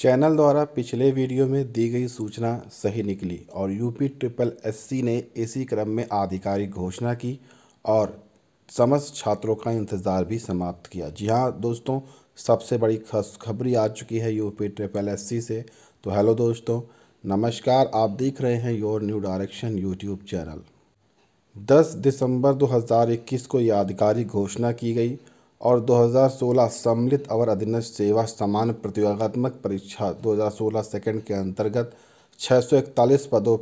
channel द्वारा पिछले video में दी गई सूचना सही निकली और यूपी ट्रिपल एससी ने इसी क्रम में आधिकारिक घोषणा की और समस्त छात्रों का इंतज़ार भी समाप्त किया जी हाँ दोस्तों सबसे बड़ी खबरी आ चुकी है यूपी ट्रिपल एससी से तो हेलो दोस्तों नमस्कार आप देख रहे हैं your new direction YouTube channel 10 दिसंबर 2021 को यह आधिकारिक घोषणा की गई और 2016 सम्मिलित अवर अधीनस्थ सेवा समान प्रतियोगात्मक परीक्षा 2016 सेकंड के अंतर्गत 641 पदों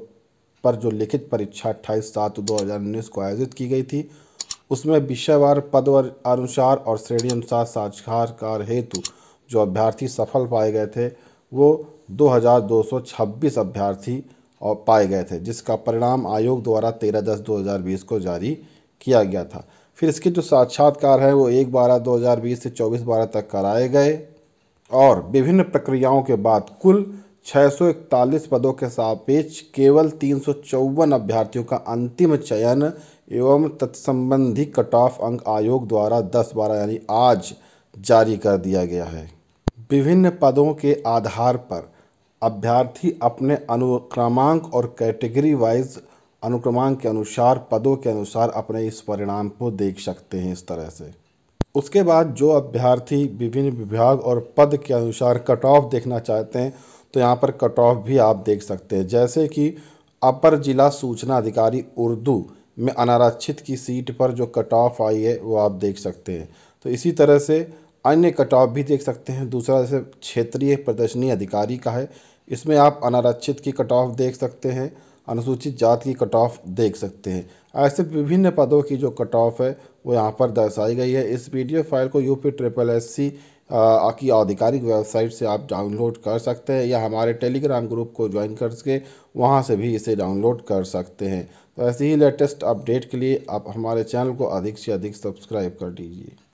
पर जो लिखित परीक्षा अट्ठाईस सात दो हज़ार उन्नीस को आयोजित की गई थी उसमें विषयवार पद अनुसार और श्रेणी अनुसार साक्षात्कार हेतु जो अभ्यर्थी सफल पाए गए थे वो 2226 अभ्यर्थी और पाए गए थे जिसका परिणाम आयोग द्वारा 13 दस 2020 को जारी किया गया था फिर इसके जो साक्षात्कार हैं वो एक बारह दो हज़ार बीस से चौबीस बारह तक कराए गए और विभिन्न प्रक्रियाओं के बाद कुल छः सौ इकतालीस पदों के सापेक्ष केवल तीन सौ चौवन अभ्यर्थियों का अंतिम चयन एवं तत्संबंधी कट ऑफ अंक आयोग द्वारा दस बारह यानी आज जारी कर दिया गया है विभिन्न पदों के आधार पर अभ्यर्थी अपने अनुक्रमांक और कैटेगरी वाइज अनुक्रमांक के अनुसार पदों के अनुसार अपने इस परिणाम को देख सकते हैं इस तरह से उसके बाद जो अभ्यर्थी विभिन्न विभाग और पद के अनुसार कट ऑफ देखना चाहते हैं तो यहाँ पर कट ऑफ भी आप देख सकते हैं जैसे कि अपर जिला सूचना अधिकारी उर्दू में अनारक्षित की सीट पर जो कट ऑफ आई है वो आप देख सकते हैं तो इसी तरह से अन्य कट ऑफ भी देख सकते हैं दूसरा जैसे क्षेत्रीय प्रदर्शनी अधिकारी का है इसमें आप अनारक्षित की कट ऑफ देख सकते हैं अनुसूचित जाति की कट ऑफ देख सकते हैं ऐसे विभिन्न पदों की जो कट ऑफ है वो यहाँ पर दर्शाई गई है इस वीडियो फाइल को यूपी ट्रिपल एस सी की आधिकारिक वेबसाइट से आप डाउनलोड कर सकते हैं या हमारे टेलीग्राम ग्रुप को ज्वाइन करके वहाँ से भी इसे डाउनलोड कर सकते हैं तो ऐसे ही लेटेस्ट अपडेट के लिए आप हमारे चैनल को अधिक से अधिक सब्सक्राइब कर दीजिए